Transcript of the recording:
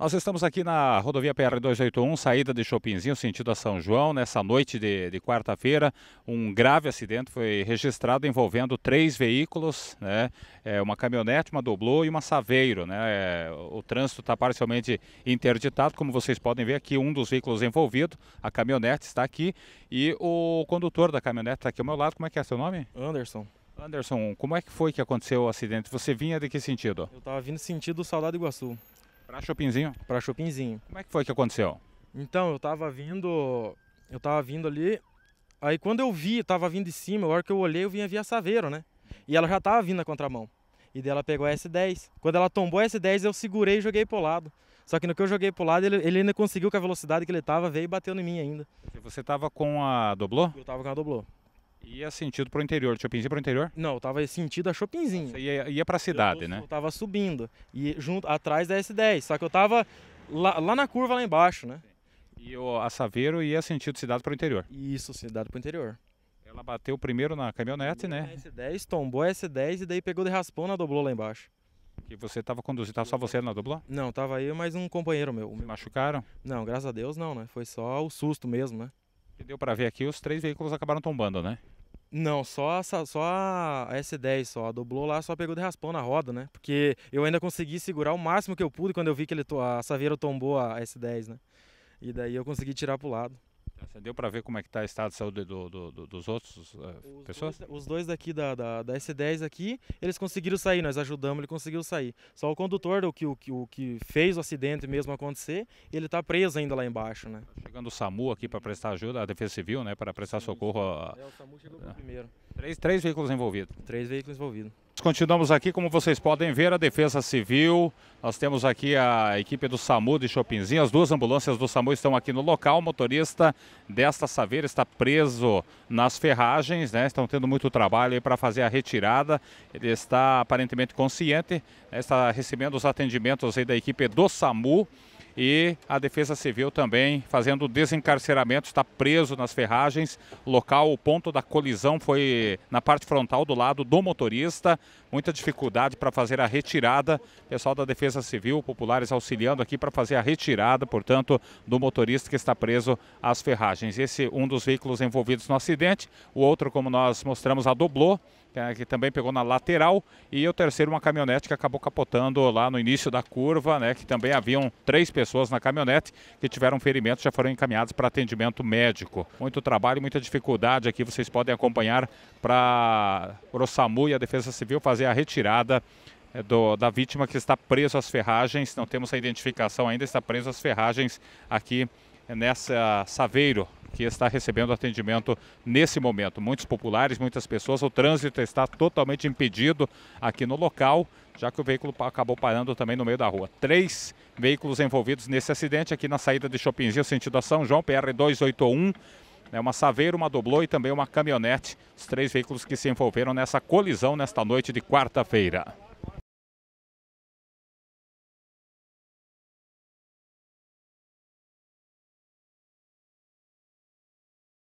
Nós estamos aqui na rodovia PR-281, saída de Chopinzinho, sentido a São João. Nessa noite de, de quarta-feira, um grave acidente foi registrado envolvendo três veículos, né? É, uma caminhonete, uma doblô e uma saveiro. Né? É, o trânsito está parcialmente interditado, como vocês podem ver aqui, um dos veículos envolvido, a caminhonete está aqui e o condutor da caminhonete está aqui ao meu lado. Como é que é seu nome? Anderson. Anderson, como é que foi que aconteceu o acidente? Você vinha de que sentido? Eu estava vindo sentido Saudade Iguaçu. Para Chopinzinho? Para Chopinzinho. Como é que foi que aconteceu? Então, eu tava vindo, eu tava vindo ali, aí quando eu vi, tava vindo de cima, a hora que eu olhei, eu vinha via Saveiro, né? E ela já tava vindo na contramão. E dela pegou a S10. Quando ela tombou a S10, eu segurei e joguei pro lado. Só que no que eu joguei pro lado, ele, ele ainda conseguiu com a velocidade que ele tava, veio e bateu em mim ainda. você tava com a doblô? Eu tava com a doblô. Ia sentido para o interior, de Chopinzinho para o interior? Não, eu tava sentido a Chopinzinho. Você ia, ia para a cidade, eu, né? Eu tava subindo, e junto, atrás da S10, só que eu tava lá, lá na curva lá embaixo, né? E o a Saveiro ia sentido cidade para o interior? Isso, cidade para o interior. Ela bateu primeiro na caminhonete, né? S10, tombou a S10 e daí pegou de raspão na doblou lá embaixo. Que você tava conduzindo, tava só você na doblô? Não, tava eu mais um companheiro meu. Me machucaram? Não, graças a Deus não, né? Foi só o susto mesmo, né? E deu para ver aqui, os três veículos acabaram tombando, né? Não, só a, só a S10 só. A doblou lá, só pegou de raspão na roda, né? Porque eu ainda consegui segurar o máximo que eu pude quando eu vi que ele, a Saveiro tombou a S10, né? E daí eu consegui tirar pro lado. Deu para ver como é que está o estado de saúde do, do, do, dos outros uh, os pessoas? Dois, os dois daqui da, da, da, S10 aqui, eles conseguiram sair, nós ajudamos, ele conseguiu sair. Só o condutor, o que, o, que, o que fez o acidente mesmo acontecer, ele está preso ainda lá embaixo, né? Tá chegando o SAMU aqui para prestar ajuda, a Defesa Civil, né, para prestar socorro. A... É, o SAMU chegou primeiro. Três, três veículos envolvidos? Três veículos envolvidos continuamos aqui, como vocês podem ver, a Defesa Civil. Nós temos aqui a equipe do SAMU de Chopinzinho. As duas ambulâncias do SAMU estão aqui no local. O motorista desta saveira está preso nas ferragens, né? Estão tendo muito trabalho para fazer a retirada. Ele está aparentemente consciente, né? está recebendo os atendimentos da equipe do SAMU. E a Defesa Civil também fazendo desencarceramento, está preso nas ferragens. Local, o ponto da colisão foi na parte frontal do lado do motorista. Muita dificuldade para fazer a retirada. Pessoal da Defesa Civil, populares auxiliando aqui para fazer a retirada, portanto, do motorista que está preso às ferragens. Esse um dos veículos envolvidos no acidente. O outro, como nós mostramos, a doblô é, que também pegou na lateral, e o terceiro, uma caminhonete que acabou capotando lá no início da curva, né, que também haviam três pessoas pessoas na caminhonete que tiveram ferimentos já foram encaminhadas para atendimento médico. Muito trabalho, muita dificuldade aqui. Vocês podem acompanhar para o SAMU e a Defesa Civil fazer a retirada eh, do, da vítima que está preso às ferragens. Não temos a identificação ainda, está preso às ferragens aqui eh, nessa Saveiro, que está recebendo atendimento nesse momento. Muitos populares, muitas pessoas, o trânsito está totalmente impedido aqui no local, já que o veículo acabou parando também no meio da rua. Três veículos envolvidos nesse acidente aqui na saída de Chopinzinho, sentido a São João, PR 281 é uma Saveiro, uma Doblô e também uma caminhonete. Os três veículos que se envolveram nessa colisão nesta noite de quarta-feira.